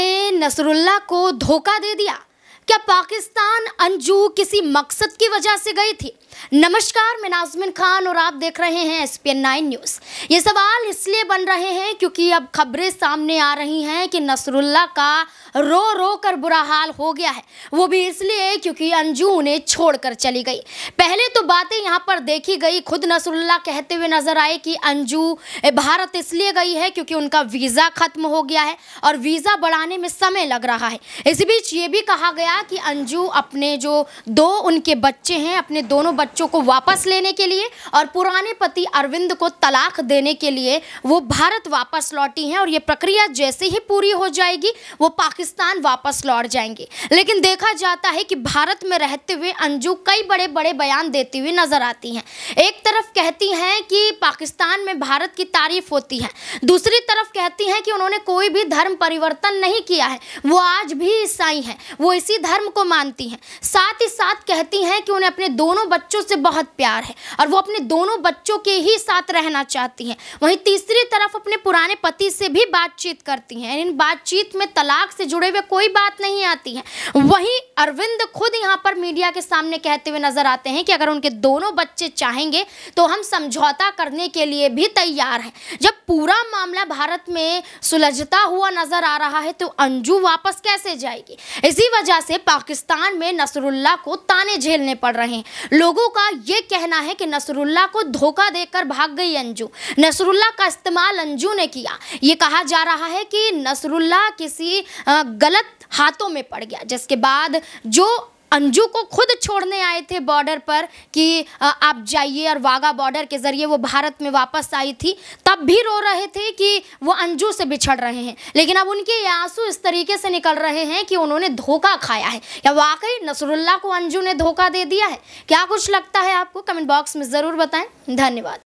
ने नसरुल्ला को धोखा दे दिया क्या पाकिस्तान अंजू किसी मकसद की वजह से गई थी नमस्कार मैं नाजमिन खान और आप देख रहे हैं S P N nine news ये सवाल इसलिए बन रहे हैं क्योंकि अब खबरें सामने आ रही हैं कि नसरुल्ला का रो रो कर बुरा हाल हो गया है वो भी इसलिए क्योंकि अंजू उन्हें छोड़कर चली गई पहले तो बातें यहाँ पर देखी गई खुद नसरुल्ला कहते हुए नजर आए कि अंजू भारत इसलिए गई है क्योंकि उनका वीज़ा खत्म हो गया है और वीज़ा बढ़ाने में समय लग रहा है इसी बीच ये भी कहा गया बताया कि अंजू अपने जो दो उनके बच्चे हैं अपने दोनों बच्चों को वापस लेने के लिए और पुराने पति अरविंद को तलाक देने के लिए वो भारत वापस लौटी हैं और ये प्रक्रिया जैसे ही पूरी हो जाएगी वो पाकिस्तान वापस लौट जाएंगे लेकिन देखा जाता है कि भारत में रहते हुए अंजू कई बड़े बड़े बयान देती हुई नजर आती हैं एक तरफ कहती हैं कि पाकिस्तान में भारत की तारीफ होती है दूसरी तरफ कहती हैं कि उन्होंने कोई भी धर्म परिवर्तन नहीं किया है वो आज भी ईसाई हैं वो इसी धर्म को मानती हैं साथ ही साथ कहती हैं कि उन्हें अपने दोनों बच्चों से बहुत प्यार है और वो अपने दोनों बच्चों के ही साथ रहना चाहती हैं वहीं तीसरी तरफ अपने पुराने पति से भी बातचीत करती हैं इन बातचीत में तलाक से जुड़े हुए कोई बात नहीं आती है वहीं अरविंद खुद यहाँ पर मीडिया के सामने कहते हुए नजर आते हैं कि अगर उनके दोनों बच्चे चाहेंगे तो हम समझौता करने के लिए भी तैयार हैं जब पूरा मामला भारत में सुलझता हुआ नजर आ रहा है तो अंजू वापस कैसे जाएगी इसी वजह से से पाकिस्तान में नसरुल्ला को ताने झेलने पड़ रहे हैं लोगों का ये कहना है कि नसरुल्ला को धोखा देकर भाग गई अंजू नसरुल्ला का इस्तेमाल अंजू ने किया ये कहा जा रहा है कि नसरुल्ला किसी गलत हाथों में पड़ गया जिसके बाद जो अंजू को खुद छोड़ने आए थे बॉर्डर पर कि आप जाइए और वाघा बॉर्डर के ज़रिए वो भारत में वापस आई थी तब भी रो रहे थे कि वो अंजू से बिछड़ रहे हैं लेकिन अब उनके ये आंसू इस तरीके से निकल रहे हैं कि उन्होंने धोखा खाया है या वाकई नसरुल्ला को अंजू ने धोखा दे दिया है क्या कुछ लगता है आपको कमेंट बॉक्स में ज़रूर बताएं धन्यवाद